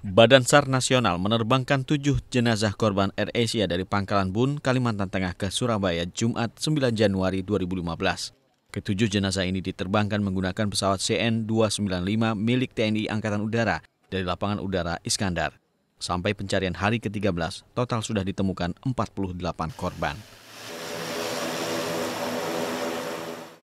Badan SAR Nasional menerbangkan tujuh jenazah korban Air Asia dari Pangkalan Bun, Kalimantan Tengah ke Surabaya Jumat 9 Januari 2015. Ketujuh jenazah ini diterbangkan menggunakan pesawat CN-295 milik TNI Angkatan Udara dari lapangan udara Iskandar. Sampai pencarian hari ke-13, total sudah ditemukan 48 korban.